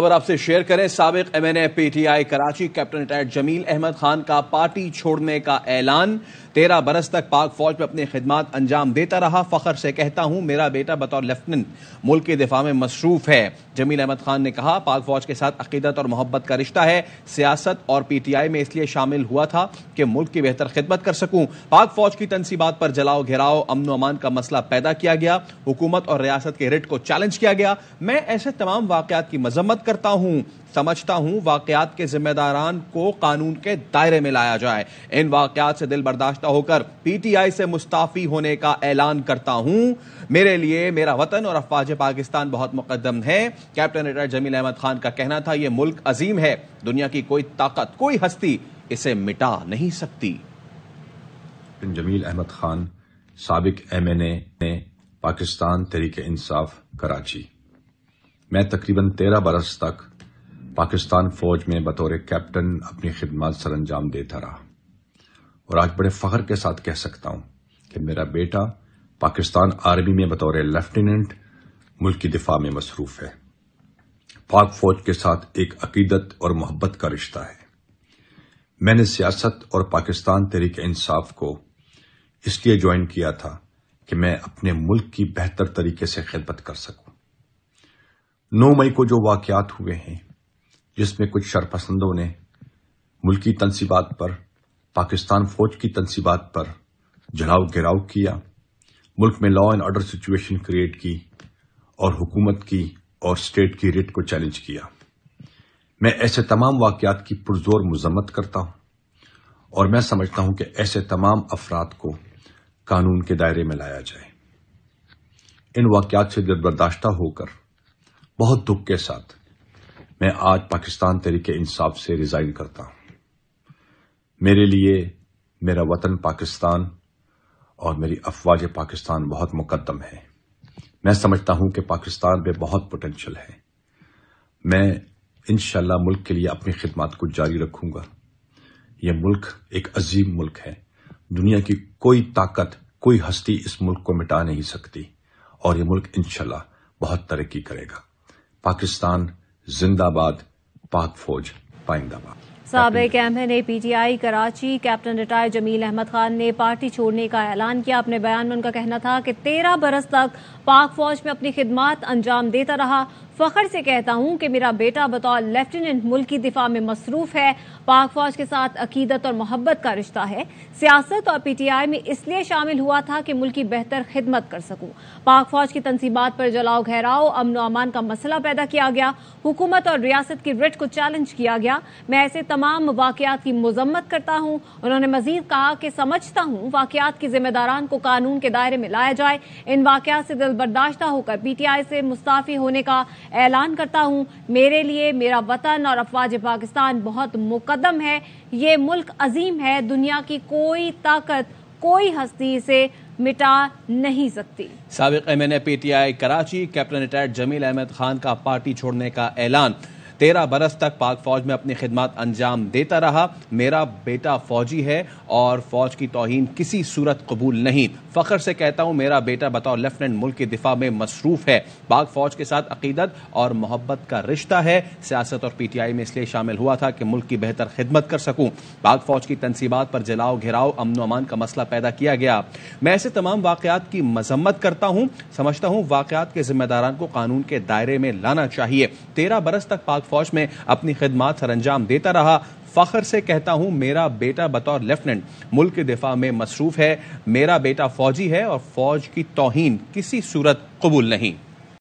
खबर आपसे शेयर करें सबक M N A P T I Karachi captain retired Jameel Ahmed Khan का पार्टी छोड़ने का ऐलान तेरह बरस तक पाक फौज में अपनी खिदमत अंजाम देता रहा फखर से कहता हूं मेरा बेटा बतौर लेफ्टिनेंट मुल्क के दिफा में मसरूफ है जमील अहमद खान ने कहा पाक फौज के साथ अकीदत और मोहब्बत का रिश्ता है सियासत और पी टी आई में इसलिए शामिल हुआ था कि मुल्क की बेहतर खिदमत कर सकूं पाक फौज की तनसीबात पर जलाओ घेराओ अमन अमान का मसला पैदा किया गया हुकूमत और रियासत के रिट को चैलेंज किया गया मैं ऐसे तमाम वाकत की मजम्मत करता हूं समझता हूं वाकयात के जिम्मेदारान को कानून के दायरे में लाया जाए इन वाकयात से दिल बर्दाश्त होकर पीटीआई से मुस्ताफी होने का ऐलान करता हूं मेरे लिए मेरा वतन और अफवाज पाकिस्तान बहुत मुकदम है कैप्टन रिटायर जमील अहमद खान का कहना था यह मुल्क अजीम है दुनिया की कोई ताकत कोई हस्ती इसे मिटा नहीं सकती जमील अहमद खान सबक एम एन ए पाकिस्तान तरीके इंसाफ कराची मैं तकरीबन तेरह बरस तक पाकिस्तान फौज में बतौर कैप्टन अपनी खिदमत सर अंजाम देता रहा और आज बड़े फ़ख्र के साथ कह सकता हूं कि मेरा बेटा पाकिस्तान आर्मी में बतौर लेफ्टिनेंट मुल्क की दिफा में मसरूफ है पाक फौज के साथ एक अकीदत और मोहब्बत का रिश्ता है मैंने सियासत और पाकिस्तान तहरीक इंसाफ को इसलिए ज्वाइन किया था कि मैं अपने मुल्क की बेहतर तरीके से खिदमत कर सकूं नौ मई को जो वाकयात हुए हैं जिसमें कुछ शरपसंदों ने मुल्की तनसीबात पर पाकिस्तान फौज की तनसीबात पर जलाव गिराव किया मुल्क में law and order situation create की और हुकूमत की और स्टेट की रिट को चैलेंज किया मैं ऐसे तमाम वाकयात की पुरजोर मजम्मत करता हूं और मैं समझता हूं कि ऐसे तमाम अफराद को कानून के दायरे में लाया जाए इन वाकयात से दिलबर्दाश्ता होकर बहुत दुख के साथ मैं आज पाकिस्तान तरीके इंसाफ से रिज़ाइन करता हूं मेरे लिए मेरा वतन पाकिस्तान और मेरी अफवाज पाकिस्तान बहुत मुकदम है मैं समझता हूं कि पाकिस्तान में बहुत पोटेंशियल है मैं इन मुल्क के लिए अपनी खिदमत को जारी रखूंगा यह मुल्क एक अजीम मुल्क है दुनिया की कोई ताकत कोई हस्ती इस मुल्क को मिटा नहीं सकती और यह मुल्क इनशाला बहुत तरक्की करेगा पाकिस्तान जिंदाबाद पाक फौज पाइंदाबाद सबक M N A P T I Karachi captain retire Jameel Ahmed Khan ने पार्टी छोड़ने का ऐलान किया अपने बयान में उनका कहना था कि तेरह बरस तक पाक फौज में अपनी खिदमत अंजाम देता रहा फखर से कहता हूं कि मेरा बेटा बतौर लेफ्टिनेंट मुल्क की दिफा में मसरूफ है पाक फौज के साथ अकीदत और मोहब्बत का रिश्ता है सियासत और पीटीआई में इसलिए शामिल हुआ था कि मुल्क की बेहतर खिदमत कर सकूं पाक फौज की तनसीबात पर जलाओ घहराओ अमन अमान का मसला पैदा किया गया हुकूमत और रियासत की रिट को चैलेंज किया गया मैं ऐसे तमाम वाकत की मजम्मत करता हूँ उन्होंने मजीद कहा कि समझता हूँ वाकत की जिम्मेदारान को कानून के दायरे में लाया जाए इन वाकत से दिल बर्दाश्त होकर पीटीआई से मुस्ताफी होने का ऐलान करता हूँ मेरे लिए मेरा वतन और अफवाज पाकिस्तान बहुत मुकदम है ये मुल्क अजीम है दुनिया की कोई ताकत कोई हस्ती इसे मिटा नहीं सकती सबक M N A P T I Karachi captain retired Jameel Ahmed Khan का पार्टी छोड़ने का ऐलान तेरह बरस तक पाक फौज में अपनी खिदमत अंजाम देता रहा मेरा बेटा फौजी है और फौज की तोहन किसी सूरत कबूल नहीं फ़ख्र से कहता हूँ मेरा बेटा बताओ लेफ्टिनेंट मुल्क के दिफा में मसरूफ़ है पाक फौज के साथ अकीदत और मोहब्बत का रिश्ता है सियासत और पीटीआई में इसलिए शामिल हुआ था कि मुल्क की बेहतर खिदमत कर सकूँ पाक फौज की तनसीबात पर जलाओ घेराव अमन अमान का मसला पैदा किया गया मैं ऐसे तमाम वाकयात की मजम्मत करता हूँ समझता हूँ वाकयात के जिम्मेदारान को कानून के दायरे में लाना चाहिए तेरह बरस तक पाक फौज में अपनी खिदमत सर अंजाम देता रहा फ़ख्र से कहता हूँ मेरा बेटा बतौर लेफ्टिनेंट मुल्क के दिफा में मसरूफ़ है मेरा बेटा फ़ौजी है और फ़ौज की तोहन किसी सूरत कबूल नहीं